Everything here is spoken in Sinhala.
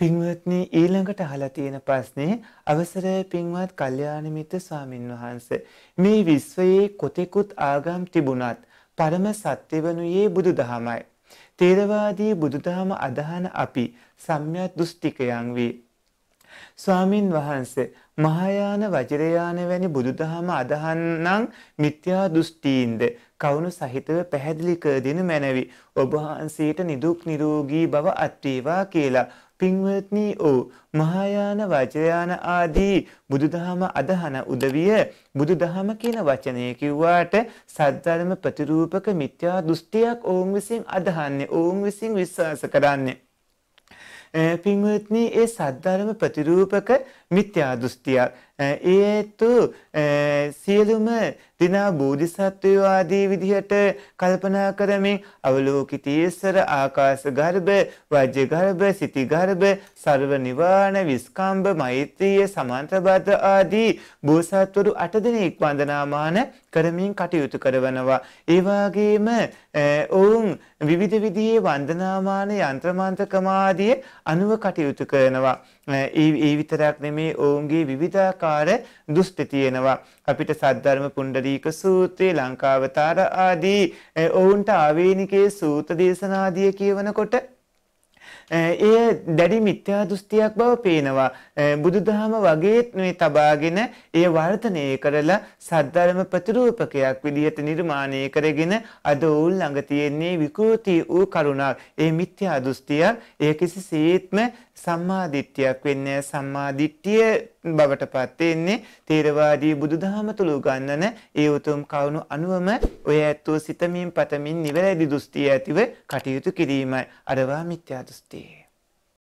පින්වත්නි ඊළඟට අහලා තියෙන ප්‍රශ්නේ අවසරය පින්වත් කල්යාණ මිත්‍ර ස්වාමින් වහන්සේ මේ විශ්වයේ කොතෙකුත් ආගම් තිබුණත් පරම සත්‍ය වනුයේ බුදුදහමයි. තේරවාදී බුදුදහම අදහන අපි සම්‍යක් දෘෂ්ටිකයන් වේ. ස්වාමින් වහන්සේ මහායාන වජිරයාන වැනි බුදුදහම අදහන්නම් මිත්‍යා දෘෂ්ටීන්ද කවුණු සහිතව පැහැදිලි කර දෙනු මැනවි. ඔබ වහන්සේට නිදුක් නිරෝගී බව අත්වේවා කියලා පින්වත්නි ඕ මහායාන වජ්‍රයාන ආදී බුදුදහම අදහන උදවිය බුදුදහම කියන වචනය කිව්වාට සද්ධර්ම ප්‍රතිරූපක මිත්‍යා දෘෂ්ටියක් ඕන් විසින් අදහන්නේ ඕන් විසින් විශ්වාස කරන්නේ පින්වත්නි ඒ සද්ධර්ම ප්‍රතිරූපක මිත්‍යා දෘෂ්ටියක් ඒ ඇත්තු සියලුම දිනා බෝධිසත්වයෝ ආදී විදිහට කල්පනා කරමින් අවලෝකිතීසර ආකාශ ගර්භ වජ්‍ය ගර්භ සිටි ගර්භ සර්ව නිවාන විස්කම්භ මෛත්‍රිය සමන්තබද ආදී බෝසත්වරු 8 දෙනෙක් වන්දනාමාන කරමින් කටයුතු කරනවා ඒ වගේම ඔවුන් විවිධ විදිහේ වන්දනාමාන යంత్ర මන්ත්‍රකම ආදී අනුව කටයුතු කරනවා ඒ විතරක් නෙමේ ඔවුන්ගේ විවිධාකාර දුස්ති තියෙනවා අපිට සද්ධර්ම පුණ්ඩරීක සූත්‍රය, ලංකාවතාර ආදී ඔවුන්ට ආවේනිකයේ සූත දේශනාදිය කියවනකොට එය දැඩි මිත්‍යා දෘෂ්ටියක් බව පේනවා. බුදුදහම වගේ මේ තබාගෙන එය වර්ධනය කරලා සද්ධර්ම ප්‍රතිරූපකයක් විදිහට නිර්මාණය කරගෙන අද උල් ළඟ තියෙන්නේ විකෘති වූ කරුණාවක්. ඒ මිත්‍යා දෘෂ්ටිය ඒ කිසිසේත්ම සම්මාදිට්ඨියක් වෙන්නේ සම්මාදිට්ඨිය බවට පත් වෙන්නේ තේරවාදී බුදුදහම තුල උගන්වන ඒ උතුම් කරුණු අනුවම ඔය ඇත්තෝ සිතමින් පතමින් නිවැරදි දෘෂ්ටිය ඇතිව කටයුතු කිරීමයි අරවා මිත්‍යා දෘෂ්ටිය